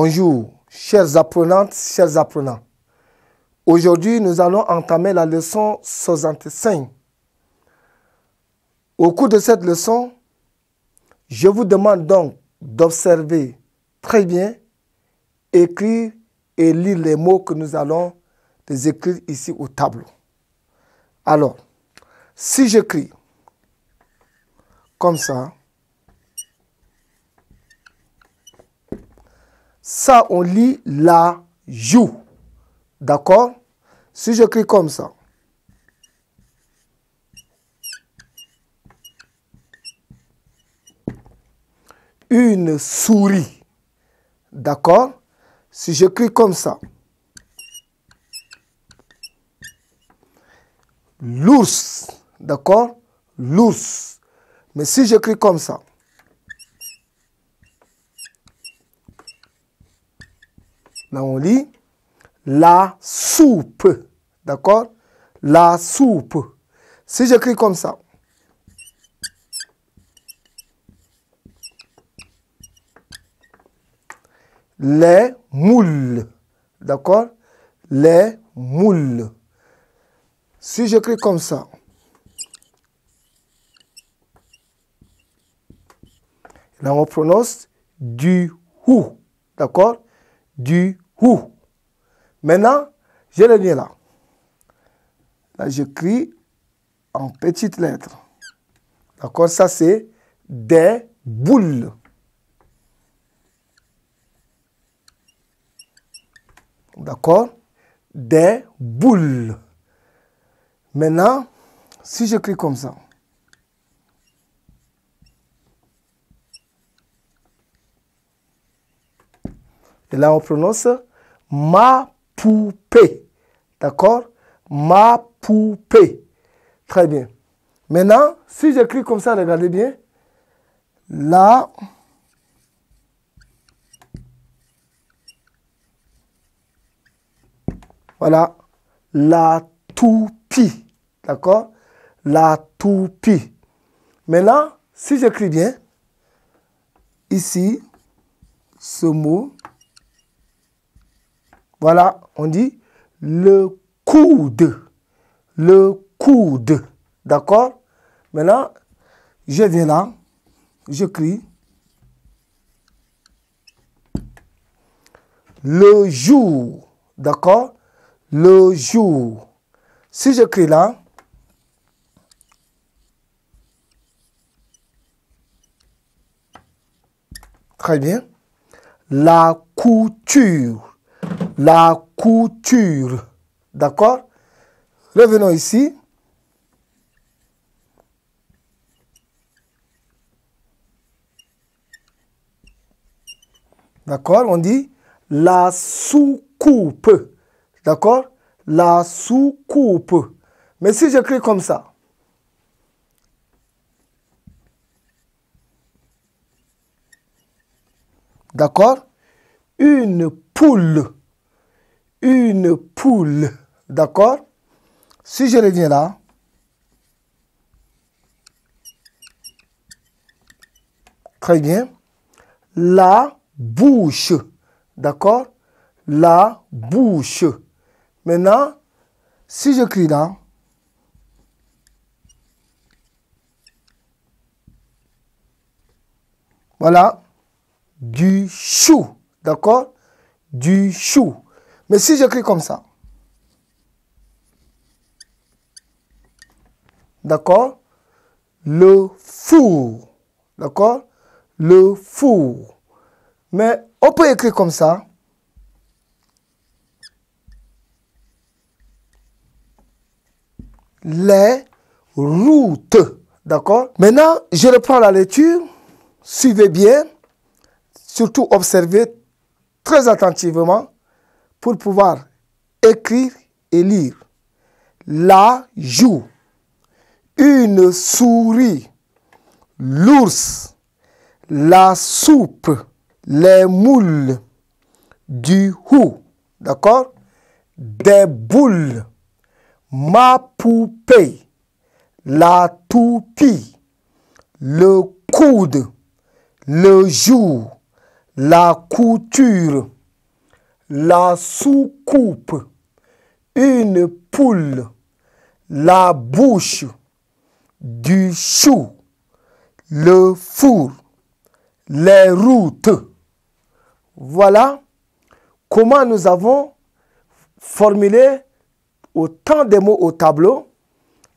Bonjour, chers apprenantes, chers apprenants. Aujourd'hui, nous allons entamer la leçon 65. Au cours de cette leçon, je vous demande donc d'observer très bien, écrire et lire les mots que nous allons les écrire ici au tableau. Alors, si j'écris comme ça, Ça, on lit la joue. D'accord Si j'écris comme ça, une souris. D'accord Si j'écris comme ça, l'ours. D'accord L'ours. Mais si j'écris comme ça, on lit la soupe. D'accord La soupe. Si j'écris comme ça, les moules. D'accord Les moules. Si j'écris comme ça, là on prononce du ou. D'accord Du Ouh. Maintenant, j'ai le lien là. Là, j'écris en petites lettres. D'accord Ça, c'est des boules. D'accord Des boules. Maintenant, si je j'écris comme ça, et là on prononce ma poupée. D'accord Ma poupée. Très bien. Maintenant, si j'écris comme ça, regardez bien. La Voilà. La toupie. D'accord La toupie. Maintenant, si j'écris bien, ici, ce mot, voilà, on dit le coude. Le coude. D'accord Maintenant, je viens là, je crie. Le jour. D'accord Le jour. Si je crie là, très bien, la couture la couture. D'accord Revenons ici. D'accord On dit la soucoupe. D'accord La soucoupe. Mais si j'écris comme ça, d'accord Une poule une poule. D'accord Si je reviens là, très bien, la bouche. D'accord La bouche. Maintenant, si je crie là, voilà, du chou. D'accord Du chou. Mais si j'écris comme ça, d'accord Le four, d'accord Le four. Mais on peut écrire comme ça. Les routes, d'accord Maintenant, je reprends la lecture. Suivez bien, surtout observez très attentivement pour pouvoir écrire et lire. La joue, une souris, l'ours, la soupe, les moules, du hou, d'accord Des boules, ma poupée, la toupie, le coude, le jour, la couture la soucoupe, une poule, la bouche, du chou, le four, les routes. Voilà comment nous avons formulé autant de mots au tableau.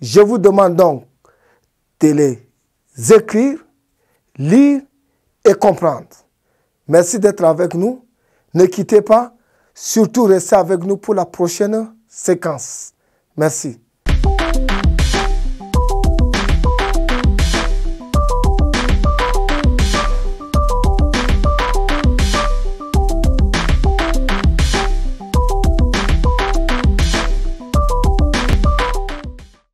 Je vous demande donc de les écrire, lire et comprendre. Merci d'être avec nous. Ne quittez pas. Surtout, restez avec nous pour la prochaine séquence. Merci.